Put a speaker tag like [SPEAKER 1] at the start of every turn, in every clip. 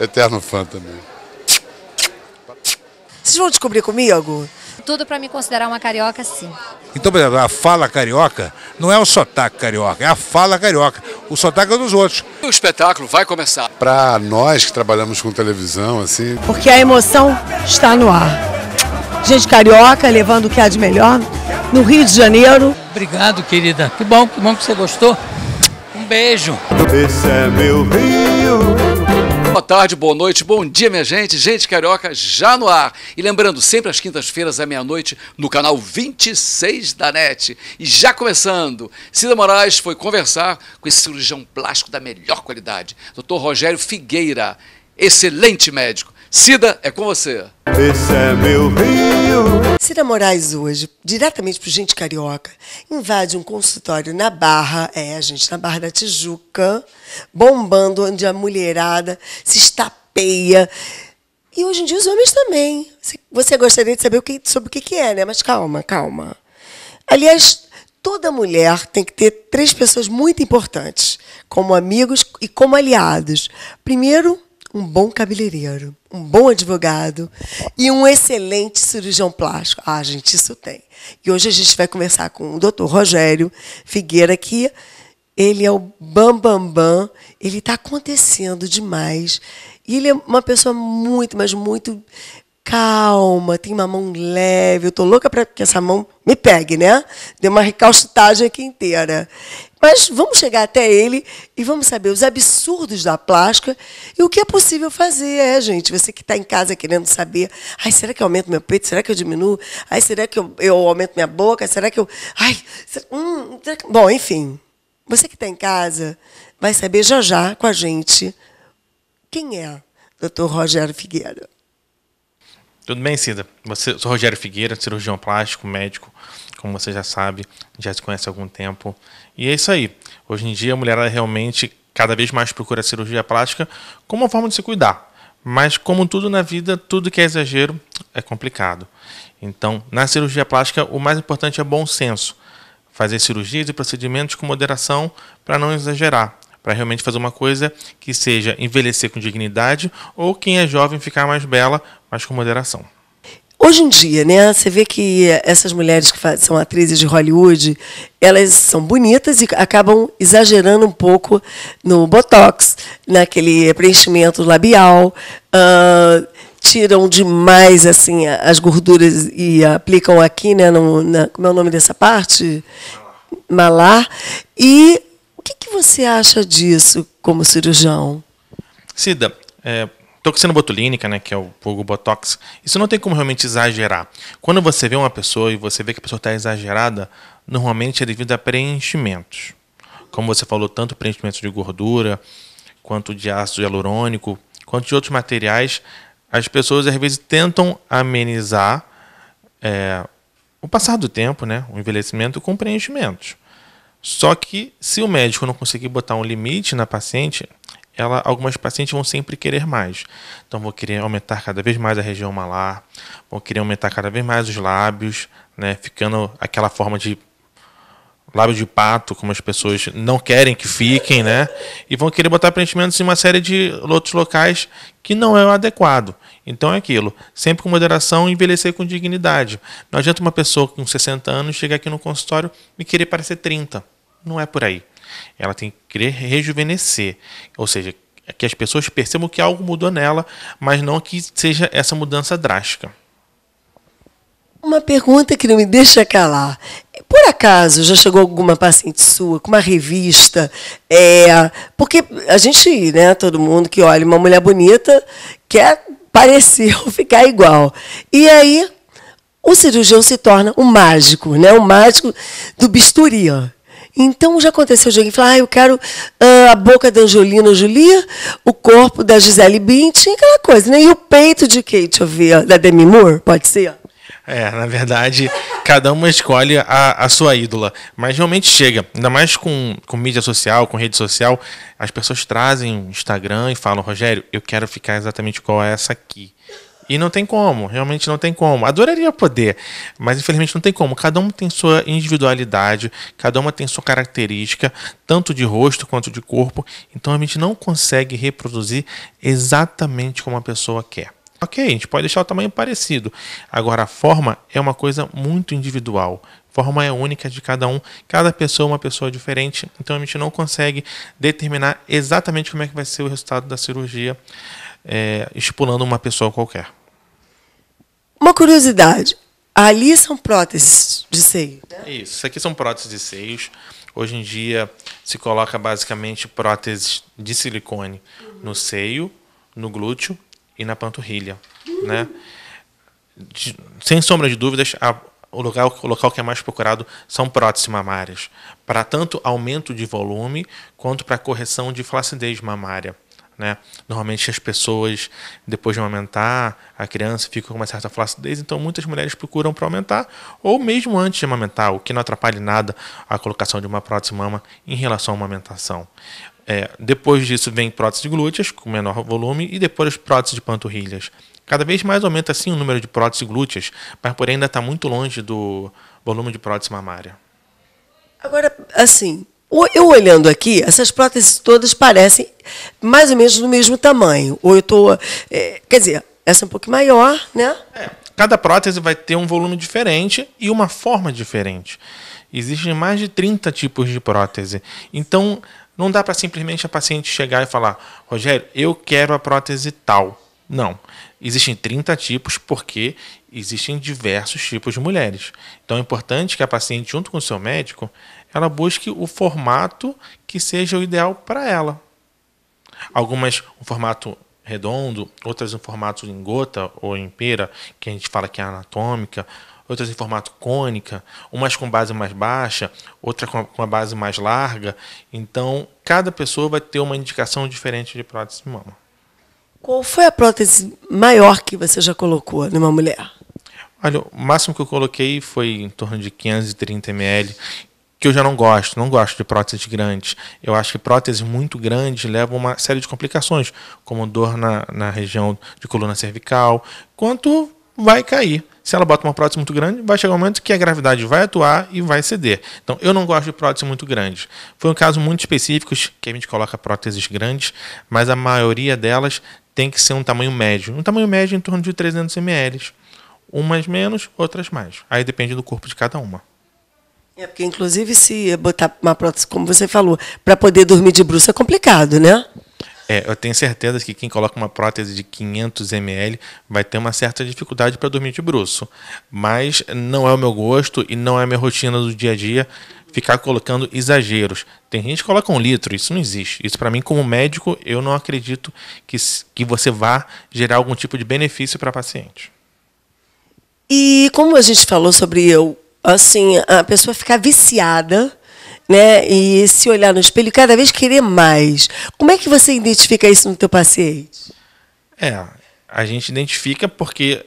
[SPEAKER 1] eterno fã também.
[SPEAKER 2] Vocês vão descobrir comigo? Tudo para me considerar uma carioca, sim.
[SPEAKER 1] Então, por exemplo, a fala carioca não é o sotaque carioca, é a fala carioca. O sotaque é dos outros. O espetáculo vai começar. Para nós que trabalhamos com televisão, assim. Porque
[SPEAKER 2] a emoção está no ar. Gente carioca levando o que há de melhor no Rio de Janeiro. Obrigado, querida. Que bom, que bom que você gostou. Um beijo. Esse é meu Rio. Boa tarde, boa noite, bom dia, minha gente. Gente Carioca já no ar. E lembrando, sempre às quintas-feiras, à meia-noite, no canal 26 da NET. E já começando, Cida Moraes foi conversar com esse cirurgião plástico da melhor qualidade, Dr. Rogério Figueira. Excelente médico. Cida, é com você. Esse é meu Rio. Cida Moraes hoje, diretamente pro Gente Carioca, invade um consultório na Barra, é, gente, na Barra da Tijuca, bombando onde a mulherada se estapeia. E hoje em dia os homens também. Você gostaria de saber o que, sobre o que é, né? Mas calma, calma. Aliás, toda mulher tem que ter três pessoas muito importantes, como amigos e como aliados. Primeiro, um bom cabeleireiro, um bom advogado e um excelente cirurgião plástico. Ah, gente, isso tem. E hoje a gente vai conversar com o Dr. Rogério Figueira, que ele é o bambambam, bam, bam. ele está acontecendo demais. E ele é uma pessoa muito, mas muito calma, tem uma mão leve, eu tô louca para que essa mão me pegue, né? Deu uma recalcitagem aqui inteira. Mas vamos chegar até ele e vamos saber os absurdos da plástica e o que é possível fazer, é, gente? Você que está em casa querendo saber, ai, será que eu aumento meu peito? Será que eu diminuo? Ai, será que eu, eu aumento minha boca? Será que eu. Ai, será, hum, será que... Bom, enfim. Você que está em casa vai saber já já com a gente quem é Dr. Rogério Figueira.
[SPEAKER 1] Tudo bem, Cida? Você, sou Rogério Figueira, cirurgião plástico, médico, como você já sabe, já se conhece há algum tempo. E é isso aí. Hoje em dia, a mulher realmente cada vez mais procura a cirurgia plástica como uma forma de se cuidar. Mas, como tudo na vida, tudo que é exagero é complicado. Então, na cirurgia plástica, o mais importante é bom senso. Fazer cirurgias e procedimentos com moderação para não exagerar, para realmente fazer uma coisa que seja envelhecer com dignidade ou quem é jovem ficar mais bela mas com moderação.
[SPEAKER 2] Hoje em dia, né, você vê que essas mulheres que são atrizes de Hollywood, elas são bonitas e acabam exagerando um pouco no botox, naquele preenchimento labial, uh, tiram demais assim as gorduras e aplicam aqui, né, no, na, como é o nome dessa parte? Malar. E o que, que você acha disso como cirurgião?
[SPEAKER 1] Cida, é, Toxina botulínica, né, que é o vulgo botox, isso não tem como realmente exagerar. Quando você vê uma pessoa e você vê que a pessoa está exagerada, normalmente é devido a preenchimentos. Como você falou, tanto preenchimento de gordura, quanto de ácido hialurônico, quanto de outros materiais, as pessoas às vezes tentam amenizar é, o passar do tempo, né, o envelhecimento, com preenchimentos. Só que se o médico não conseguir botar um limite na paciente, ela, algumas pacientes vão sempre querer mais. Então, vão querer aumentar cada vez mais a região malar, vão querer aumentar cada vez mais os lábios, né? Ficando aquela forma de lábio de pato, como as pessoas não querem que fiquem, né? E vão querer botar preenchimentos em uma série de outros locais que não é o adequado. Então é aquilo, sempre com moderação envelhecer com dignidade. Não adianta uma pessoa com 60 anos chegar aqui no consultório e querer parecer 30. Não é por aí. Ela tem que querer rejuvenescer, ou seja, que as pessoas percebam que algo mudou nela, mas não que seja essa mudança drástica.
[SPEAKER 2] Uma pergunta que não me deixa calar. Por acaso já chegou alguma paciente sua com uma revista? É, porque a gente, né, todo mundo que olha uma mulher bonita quer parecer ou ficar igual. E aí o cirurgião se torna um mágico, né? Um mágico do bisturi. Ó. Então já aconteceu de alguém falar, ah, eu quero ah, a boca da Angelina Jolie, o corpo da Gisele Bündchen, aquela coisa, né? E o peito de Kate Oveia, da Demi Moore, pode ser?
[SPEAKER 1] É, na verdade, cada uma escolhe a, a sua ídola. Mas realmente chega, ainda mais com, com mídia social, com rede social, as pessoas trazem Instagram e falam, Rogério, eu quero ficar exatamente igual a essa aqui. E não tem como, realmente não tem como. Adoraria poder, mas infelizmente não tem como. Cada um tem sua individualidade, cada uma tem sua característica, tanto de rosto quanto de corpo. Então a gente não consegue reproduzir exatamente como a pessoa quer. Ok, a gente pode deixar o tamanho parecido. Agora, a forma é uma coisa muito individual. Forma é única de cada um, cada pessoa é uma pessoa diferente, então a gente não consegue determinar exatamente como é que vai ser o resultado da cirurgia é, expulando uma pessoa qualquer.
[SPEAKER 2] Uma curiosidade. Ali são próteses de seio.
[SPEAKER 1] Né? Isso, isso aqui são próteses de seios. Hoje em dia se coloca basicamente próteses de silicone uhum. no seio, no glúteo e na panturrilha. Uhum. Né? De, sem sombra de dúvidas, a, o, local, o local que é mais procurado são próteses mamárias, para tanto aumento de volume quanto para correção de flacidez mamária. Né? Normalmente as pessoas, depois de amamentar, a criança fica com uma certa flacidez, então muitas mulheres procuram para aumentar, ou mesmo antes de amamentar, o que não atrapalha nada a colocação de uma prótese mama em relação à amamentação. É, depois disso vem prótese glúteas com menor volume e depois prótese de panturrilhas. Cada vez mais aumenta assim o número de próteses glúteas, mas porém ainda está muito longe do volume de prótese mamária.
[SPEAKER 2] Agora, assim, eu olhando aqui, essas próteses todas parecem mais ou menos do mesmo tamanho. Ou eu
[SPEAKER 1] estou. É, quer dizer, essa é um pouco maior, né? É, cada prótese vai ter um volume diferente e uma forma diferente. Existem mais de 30 tipos de prótese. Então, não dá para simplesmente a paciente chegar e falar: Rogério, eu quero a prótese tal. Não. Existem 30 tipos porque existem diversos tipos de mulheres. Então é importante que a paciente, junto com o seu médico, ela busque o formato que seja o ideal para ela. Algumas um formato redondo, outras em formato em gota ou em pera, que a gente fala que é anatômica, outras em formato cônica, umas com base mais baixa, outra com uma base mais larga. Então, cada pessoa vai ter uma indicação diferente de prótese de mama.
[SPEAKER 2] Qual foi a prótese maior que você já colocou numa mulher?
[SPEAKER 1] Olha, o máximo que eu coloquei foi em torno de 530 ml, que eu já não gosto, não gosto de próteses grandes. Eu acho que próteses muito grandes levam uma série de complicações, como dor na, na região de coluna cervical, quanto vai cair. Se ela bota uma prótese muito grande, vai chegar um momento que a gravidade vai atuar e vai ceder. Então, eu não gosto de próteses muito grandes. Foi um caso muito específico que a gente coloca próteses grandes, mas a maioria delas tem que ser um tamanho médio. Um tamanho médio em torno de 300 ml. Umas menos, outras mais. Aí depende do corpo de cada uma.
[SPEAKER 2] É porque, inclusive, se botar uma prótese, como você falou, para poder dormir de bruxo é complicado, né?
[SPEAKER 1] É, eu tenho certeza que quem coloca uma prótese de 500 ml vai ter uma certa dificuldade para dormir de bruxo. Mas não é o meu gosto e não é a minha rotina do dia a dia ficar colocando exageros. Tem gente que coloca um litro, isso não existe. Isso para mim, como médico, eu não acredito que, que você vá gerar algum tipo de benefício para paciente.
[SPEAKER 2] E como a gente falou sobre eu, assim, a pessoa ficar viciada né? E se olhar no espelho cada vez querer mais. Como é que você identifica isso no teu paciente?
[SPEAKER 1] É, a gente identifica porque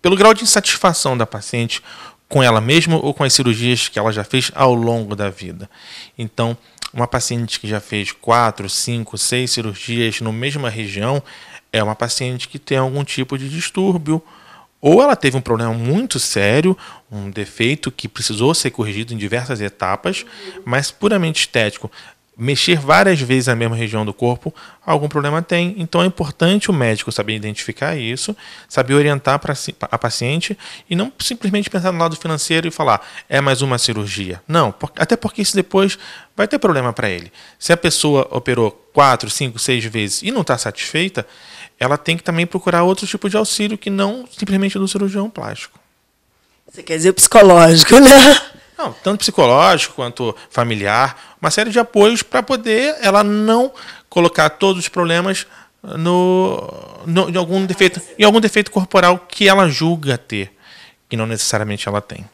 [SPEAKER 1] pelo grau de insatisfação da paciente com ela mesma ou com as cirurgias que ela já fez ao longo da vida. Então, uma paciente que já fez quatro, cinco, seis cirurgias na mesma região é uma paciente que tem algum tipo de distúrbio ou ela teve um problema muito sério, um defeito que precisou ser corrigido em diversas etapas, mas puramente estético. Mexer várias vezes na mesma região do corpo, algum problema tem. Então é importante o médico saber identificar isso, saber orientar para a paciente e não simplesmente pensar no lado financeiro e falar é mais uma cirurgia. Não, até porque isso depois vai ter problema para ele. Se a pessoa operou quatro, cinco, seis vezes e não está satisfeita, ela tem que também procurar outro tipo de auxílio que não simplesmente do cirurgião plástico. Você quer dizer psicológico, né? Não, tanto psicológico quanto familiar, uma série de apoios para poder ela não colocar todos os problemas no, no, em, algum defeito, em algum defeito corporal que ela julga ter, que não necessariamente ela tem.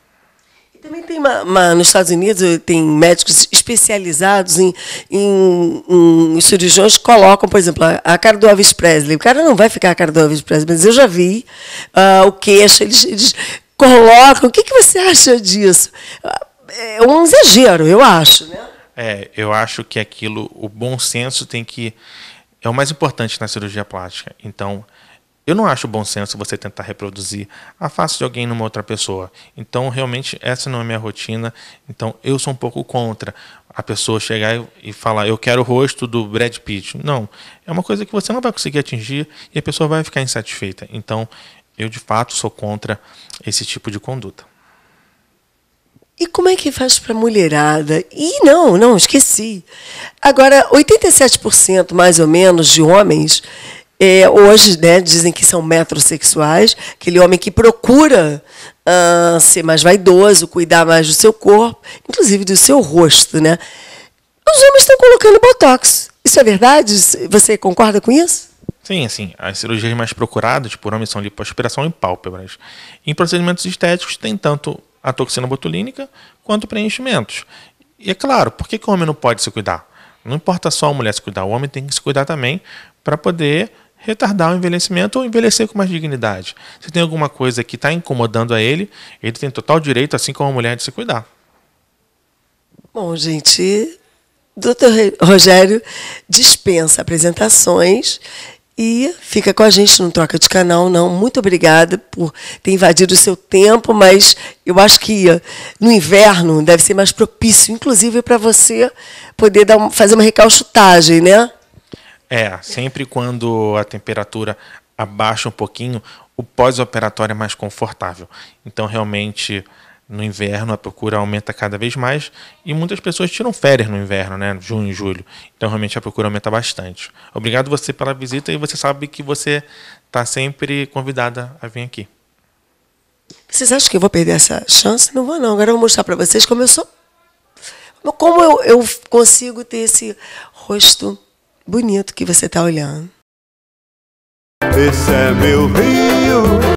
[SPEAKER 2] E também tem uma, uma, nos Estados Unidos tem médicos especializados em, em, em cirurgiões colocam, por exemplo, a, a cara do Elvis Presley. O cara não vai ficar a cara do Elvis Presley, mas eu já vi uh, o queixo, eles, eles colocam. O que, que você acha disso? É um exagero, eu acho. Né?
[SPEAKER 1] É, eu acho que aquilo, o bom senso tem que. É o mais importante na cirurgia plástica. Então, eu não acho bom senso você tentar reproduzir a face de alguém numa outra pessoa. Então, realmente, essa não é minha rotina. Então, eu sou um pouco contra a pessoa chegar e falar, eu quero o rosto do Brad Pitt. Não. É uma coisa que você não vai conseguir atingir e a pessoa vai ficar insatisfeita. Então, eu de fato sou contra esse tipo de conduta.
[SPEAKER 2] E como é que faz para mulherada? E não, não, esqueci. Agora, 87% mais ou menos de homens é, hoje, né, dizem que são metrosexuais, aquele homem que procura uh, ser mais vaidoso, cuidar mais do seu corpo, inclusive do seu rosto, né? Os homens estão colocando botox. Isso é verdade? Você concorda com isso?
[SPEAKER 1] Sim, assim, as cirurgias mais procuradas por homens são lipoaspiração e pálpebras. Em procedimentos estéticos tem tanto a toxina botulínica quanto preenchimentos. E é claro, por que, que o homem não pode se cuidar? Não importa só a mulher se cuidar, o homem tem que se cuidar também para poder retardar o envelhecimento ou envelhecer com mais dignidade. Se tem alguma coisa que está incomodando a ele, ele tem total direito, assim como a mulher, de se cuidar.
[SPEAKER 2] Bom, gente, doutor Rogério dispensa apresentações e fica com a gente, não troca de canal, não. Muito obrigada por ter invadido o seu tempo, mas eu acho que eh, no inverno deve ser mais propício, inclusive para você poder dar, fazer uma recalchutagem, né?
[SPEAKER 1] É, sempre quando a temperatura abaixa um pouquinho, o pós-operatório é mais confortável. Então, realmente, no inverno a procura aumenta cada vez mais e muitas pessoas tiram férias no inverno, né? Junho e julho. Então, realmente, a procura aumenta bastante. Obrigado você pela visita e você sabe que você está sempre convidada a vir aqui.
[SPEAKER 2] Vocês acham que eu vou perder essa chance? Não vou, não. Agora eu vou mostrar para vocês como eu sou. Como eu, eu consigo ter esse rosto bonito que você está olhando. Esse é meu rio.